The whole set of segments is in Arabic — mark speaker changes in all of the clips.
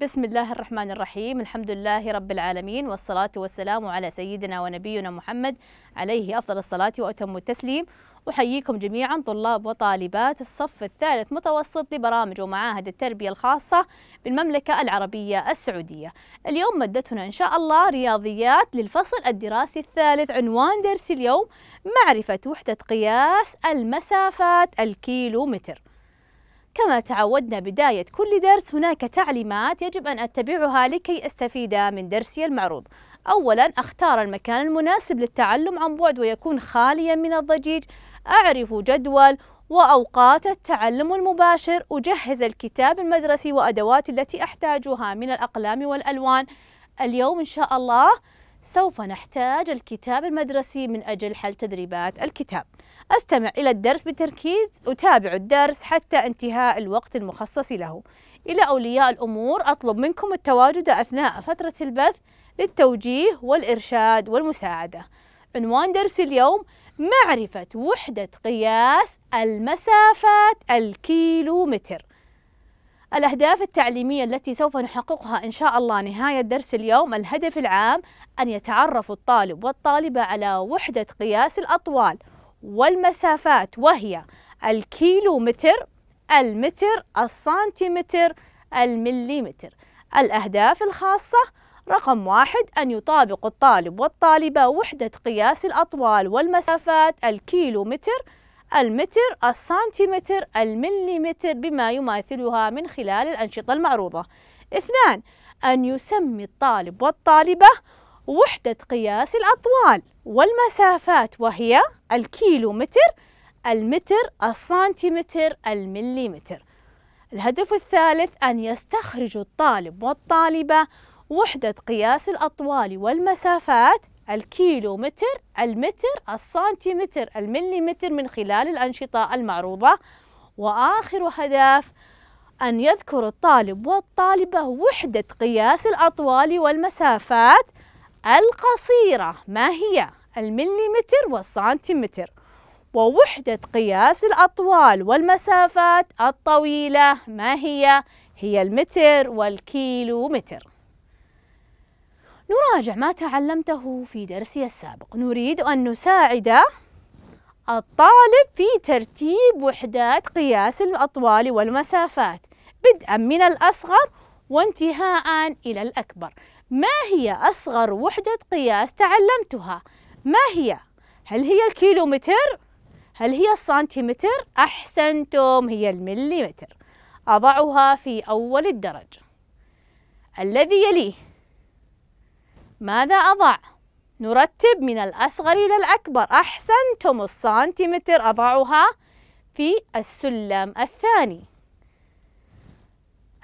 Speaker 1: بسم الله الرحمن الرحيم الحمد لله رب العالمين والصلاة والسلام على سيدنا ونبينا محمد عليه أفضل الصلاة وأتم التسليم أحييكم جميعا طلاب وطالبات الصف الثالث متوسط لبرامج ومعاهد التربية الخاصة بالمملكة العربية السعودية اليوم مدتنا إن شاء الله رياضيات للفصل الدراسي الثالث عنوان درس اليوم معرفة وحدة قياس المسافات الكيلومتر كما تعودنا بداية كل درس هناك تعليمات يجب أن أتبعها لكي أستفيد من درسي المعروض أولا أختار المكان المناسب للتعلم عن بعد ويكون خاليا من الضجيج أعرف جدول وأوقات التعلم المباشر أجهز الكتاب المدرسي وأدوات التي أحتاجها من الأقلام والألوان اليوم إن شاء الله سوف نحتاج الكتاب المدرسي من أجل حل تدريبات الكتاب استمع إلى الدرس بتركيز وتابع الدرس حتى انتهاء الوقت المخصص له إلى أولياء الأمور أطلب منكم التواجد أثناء فترة البث للتوجيه والإرشاد والمساعدة عنوان درس اليوم معرفة وحدة قياس المسافات الكيلومتر الأهداف التعليمية التي سوف نحققها إن شاء الله نهاية درس اليوم الهدف العام أن يتعرف الطالب والطالبة على وحدة قياس الأطوال والمسافات وهي الكيلو متر المتر السنتيمتر المليمتر الأهداف الخاصة رقم واحد أن يطابق الطالب والطالبة وحدة قياس الأطوال والمسافات الكيلو متر المتر السنتيمتر المليمتر بما يماثلها من خلال الأنشطة المعروضة اثنان أن يسمي الطالب والطالبة وحدة قياس الأطوال والمسافات وهي الكيلو متر المتر السنتيمتر المليمتر الهدف الثالث أن يستخرج الطالب والطالبة وحدة قياس الأطوال والمسافات الكيلو متر المتر السنتيمتر المليمتر من خلال الأنشطة المعروضة وآخر هدف أن يذكر الطالب والطالبة وحدة قياس الأطوال والمسافات القصيرة ما هي المليمتر والسنتيمتر ووحدة قياس الأطوال والمسافات الطويلة ما هي هي المتر والكيلومتر نراجع ما تعلمته في درسي السابق نريد أن نساعد الطالب في ترتيب وحدات قياس الأطوال والمسافات بدءا من الأصغر وانتهاء إلى الأكبر ما هي أصغر وحدة قياس تعلمتها؟ ما هي؟ هل هي الكيلومتر؟ هل هي السنتيمتر؟ أحسنتم هي المليمتر أضعها في أول الدرج الذي يليه ماذا أضع؟ نرتب من الأصغر إلى الأكبر أحسنتم السنتيمتر أضعها في السلم الثاني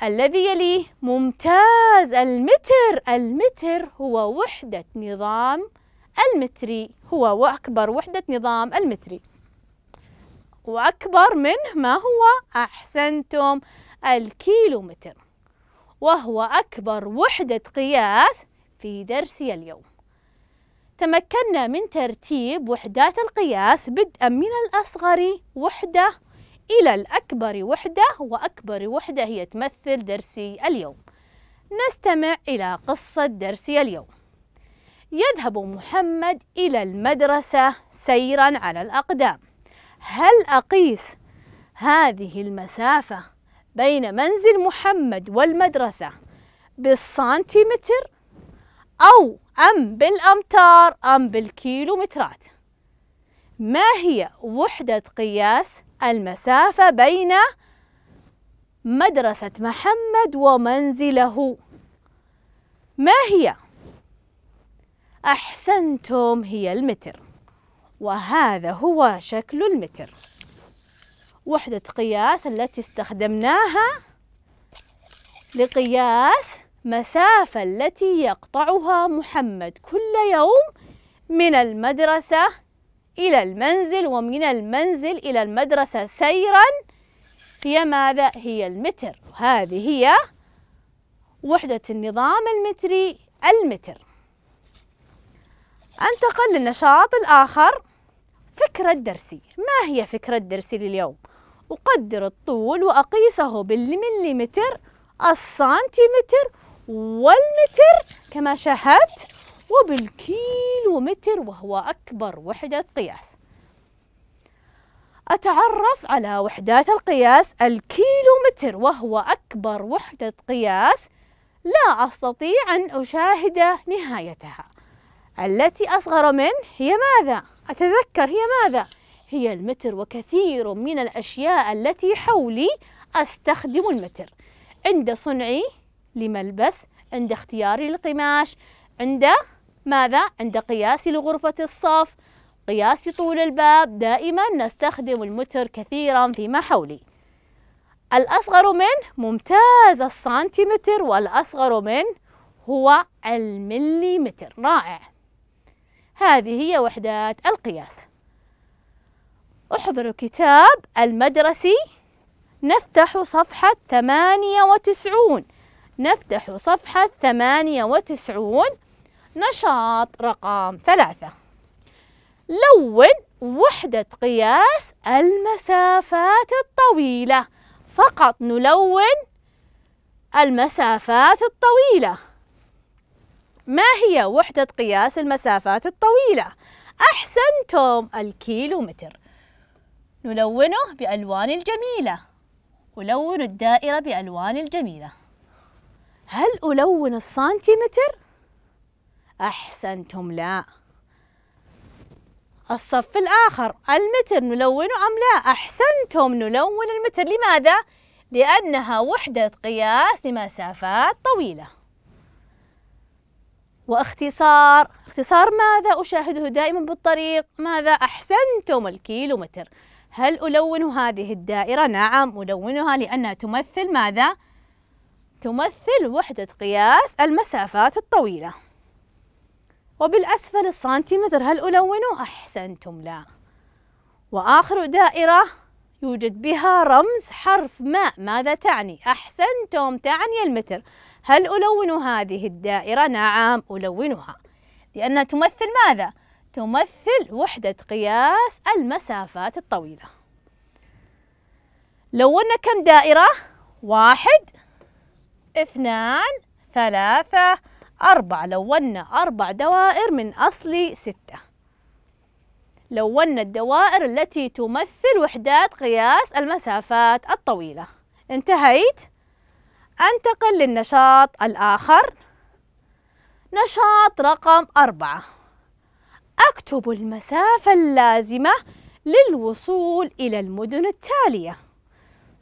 Speaker 1: الذي يليه ممتاز المتر المتر هو وحدة نظام المتري هو أكبر وحدة نظام المتري وأكبر منه ما هو أحسنتم الكيلومتر وهو أكبر وحدة قياس في درسي اليوم تمكنا من ترتيب وحدات القياس بدءا من الأصغر وحدة إلى الأكبر وحدة وأكبر وحدة هي تمثل درسي اليوم نستمع إلى قصة درسي اليوم يذهب محمد إلى المدرسة سيرا على الأقدام هل أقيس هذه المسافة بين منزل محمد والمدرسة بالسنتيمتر أو أم بالأمتار أم بالكيلومترات ما هي وحدة قياس المسافة بين مدرسة محمد ومنزله ما هي؟ أحسنتم هي المتر وهذا هو شكل المتر وحدة قياس التي استخدمناها لقياس مسافة التي يقطعها محمد كل يوم من المدرسة إلى المنزل ومن المنزل إلى المدرسة سيرا هي ماذا؟ هي المتر وهذه هي وحدة النظام المتري المتر أنتقل للنشاط الآخر فكرة درسي ما هي فكرة درسي لليوم؟ أقدر الطول وأقيسه بالمليمتر السنتيمتر والمتر كما شاهدت وبالكيلو متر وهو أكبر وحدة قياس أتعرف على وحدات القياس الكيلو متر وهو أكبر وحدة قياس لا أستطيع أن أشاهد نهايتها التي أصغر منه هي ماذا؟ أتذكر هي ماذا؟ هي المتر وكثير من الأشياء التي حولي أستخدم المتر عند صنعي لملبس عند اختياري للقماش عند ماذا؟ عند قياس لغرفة الصف قياس طول الباب دائما نستخدم المتر كثيرا فيما حولي الأصغر منه ممتاز السنتيمتر والأصغر منه هو المليمتر رائع هذه هي وحدات القياس احضروا كتاب المدرسي نفتح صفحة ثمانية وتسعون نفتح صفحة ثمانية وتسعون نشاط رقم ثلاثة لون وحدة قياس المسافات الطويلة فقط نلون المسافات الطويلة ما هي وحدة قياس المسافات الطويلة؟ أحسنتم الكيلومتر نلونه بألوان الجميلة ألون الدائرة بألوان الجميلة هل ألون السنتيمتر؟ أحسنتم لا الصف الآخر المتر نلونه أم لا أحسنتم نلون المتر لماذا؟ لأنها وحدة قياس لمسافات طويلة واختصار اختصار ماذا أشاهده دائما بالطريق ماذا أحسنتم الكيلو متر هل ألون هذه الدائرة؟ نعم ألونها لأنها تمثل ماذا؟ تمثل وحدة قياس المسافات الطويلة وبالأسفل السنتيمتر هل ألونه؟ أحسنتم لا وآخر دائرة يوجد بها رمز حرف ماء ماذا تعني؟ أحسنتم تعني المتر هل ألون هذه الدائرة؟ نعم ألونها لأنها تمثل ماذا؟ تمثل وحدة قياس المسافات الطويلة لونا كم دائرة؟ واحد اثنان ثلاثة أربع لونا أربع دوائر من أصل ستة لونا الدوائر التي تمثل وحدات قياس المسافات الطويلة انتهيت أنتقل للنشاط الآخر نشاط رقم أربعة أكتب المسافة اللازمة للوصول إلى المدن التالية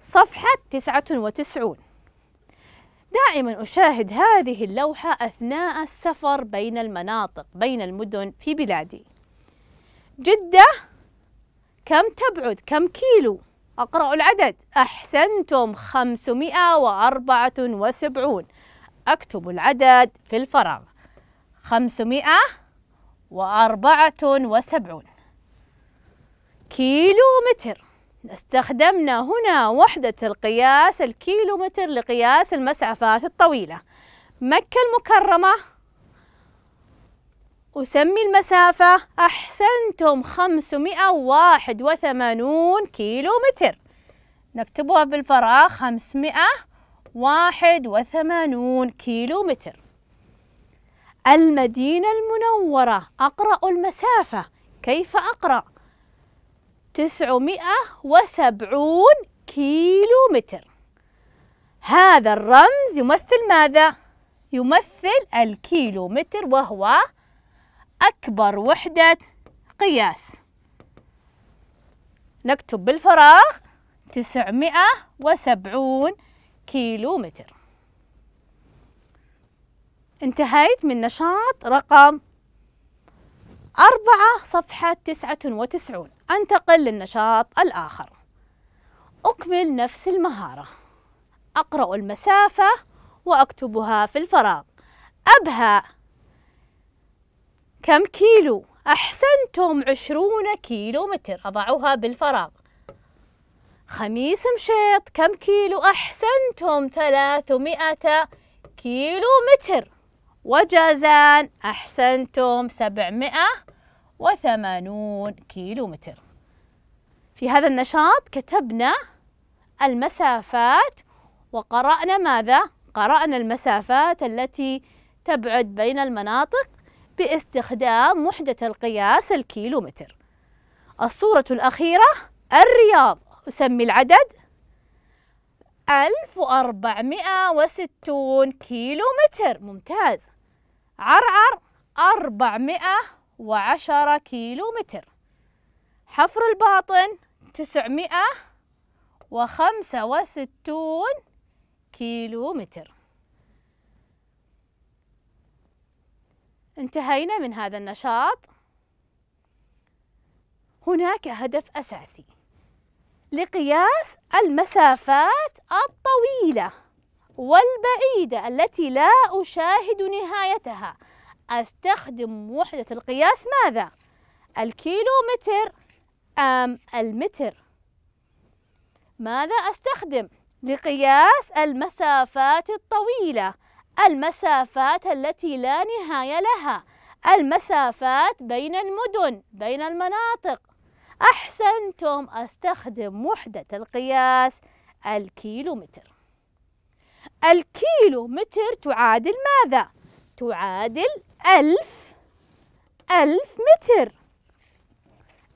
Speaker 1: صفحة تسعة وتسعون دائما أشاهد هذه اللوحة أثناء السفر بين المناطق بين المدن في بلادي جدة كم تبعد كم كيلو أقرأ العدد أحسنتم 574 أكتب العدد في الفراغ 574 كيلو متر استخدمنا هنا وحدة القياس الكيلومتر لقياس المسافات الطويلة مكة المكرمة أسمي المسافة أحسنتم 581 كيلومتر نكتبها بالفراغ 581 كيلومتر المدينة المنورة أقرأ المسافة كيف أقرأ؟ تسعمائة وسبعون كيلو متر هذا الرمز يمثل ماذا؟ يمثل الكيلو متر وهو أكبر وحدة قياس نكتب بالفراغ تسعمائة وسبعون كيلو متر انتهيت من نشاط رقم أربعة صفحة تسعة وتسعون أنتقل للنشاط الآخر أكمل نفس المهارة أقرأ المسافة وأكتبها في الفراغ أبهى كم كيلو؟ أحسنتم عشرون كيلو متر أضعها بالفراغ خميس مشيط كم كيلو؟ أحسنتم ثلاثمائة كيلو متر وجازان أحسنتم سبعمائة وثمانون كيلو متر في هذا النشاط كتبنا المسافات وقرأنا ماذا؟ قرأنا المسافات التي تبعد بين المناطق باستخدام وحدة القياس الكيلومتر الصورة الأخيرة الرياض أسمي العدد 1460 كيلو متر ممتاز عرعر 400 وعشرة كيلو متر حفر الباطن تسعمائة وخمسة وستون كيلو متر انتهينا من هذا النشاط هناك هدف أساسي لقياس المسافات الطويلة والبعيدة التي لا أشاهد نهايتها أستخدم وحدة القياس ماذا؟ الكيلومتر أم المتر؟ ماذا أستخدم لقياس المسافات الطويلة؟ المسافات التي لا نهاية لها المسافات بين المدن بين المناطق أحسنتم أستخدم وحدة القياس الكيلومتر الكيلومتر تعادل ماذا؟ تعادل ألف ألف متر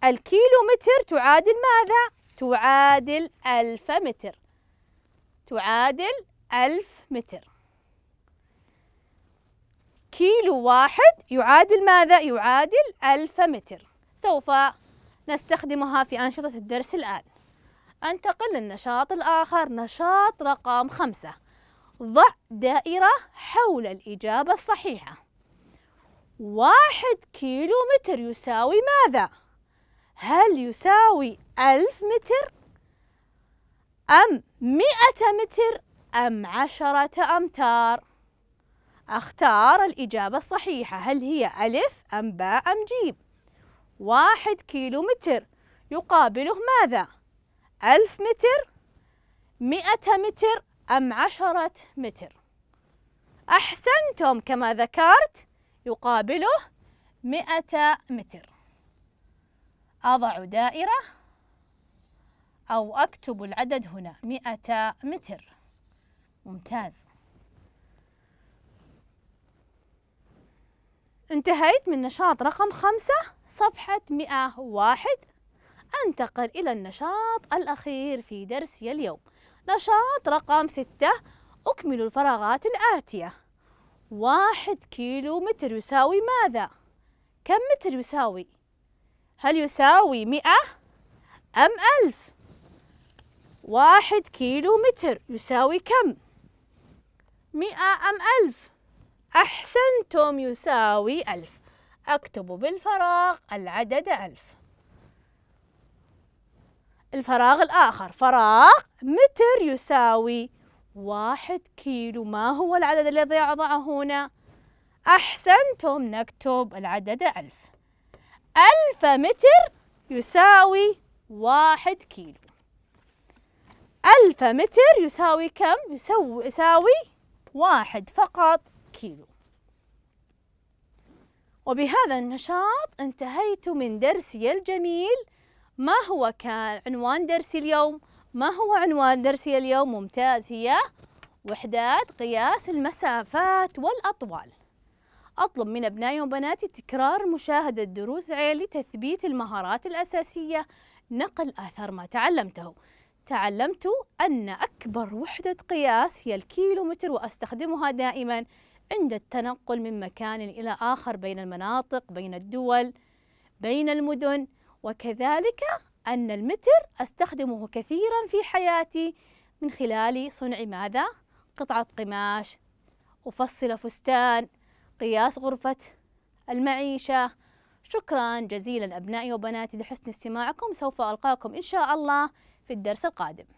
Speaker 1: الكيلو متر تعادل ماذا؟ تعادل ألف متر تعادل ألف متر كيلو واحد يعادل ماذا؟ يعادل ألف متر سوف نستخدمها في أنشطة الدرس الآن أنتقل للنشاط الآخر نشاط رقم خمسة ضع دائرة حول الإجابة الصحيحة واحد كيلو متر يساوي ماذا؟ هل يساوي ألف متر؟ أم مئة متر أم عشرة أمتار؟ أختار الإجابة الصحيحة هل هي ألف أم باء أم جيم؟ واحد كيلو متر يقابله ماذا؟ ألف متر؟ مئة متر أم عشرة متر؟ أحسنتم كما ذكرت يقابله مئة متر أضع دائرة أو أكتب العدد هنا مئة متر ممتاز انتهيت من نشاط رقم خمسة صفحة مئة واحد أنتقل إلى النشاط الأخير في درسي اليوم نشاط رقم ستة أكمل الفراغات الآتية واحد كيلو متر يساوي ماذا؟ كم متر يساوي؟ هل يساوي مئة أم ألف؟ واحد كيلو متر يساوي كم؟ مئة أم ألف؟ أحسنتم يساوي ألف أكتب بالفراغ العدد ألف الفراغ الآخر فراغ متر يساوي واحد كيلو ما هو العدد الذي أضعه هنا؟ أحسنتم نكتب العدد ألف ألف متر يساوي واحد كيلو ألف متر يساوي كم؟ يساوي, يساوي واحد فقط كيلو وبهذا النشاط انتهيت من درسي الجميل ما هو كان عنوان درسي اليوم؟ ما هو عنوان درسي اليوم ممتاز هي وحدات قياس المسافات والأطوال أطلب من أبنائي وبناتي تكرار مشاهدة دروس عيل لتثبيت المهارات الأساسية نقل آثار ما تعلمته تعلمت أن أكبر وحدة قياس هي الكيلومتر وأستخدمها دائما عند التنقل من مكان إلى آخر بين المناطق بين الدول بين المدن وكذلك أن المتر أستخدمه كثيرا في حياتي من خلال صنع ماذا؟ قطعة قماش أفصل فستان قياس غرفة المعيشة شكرا جزيلا أبنائي وبناتي لحسن استماعكم سوف ألقاكم إن شاء الله في الدرس القادم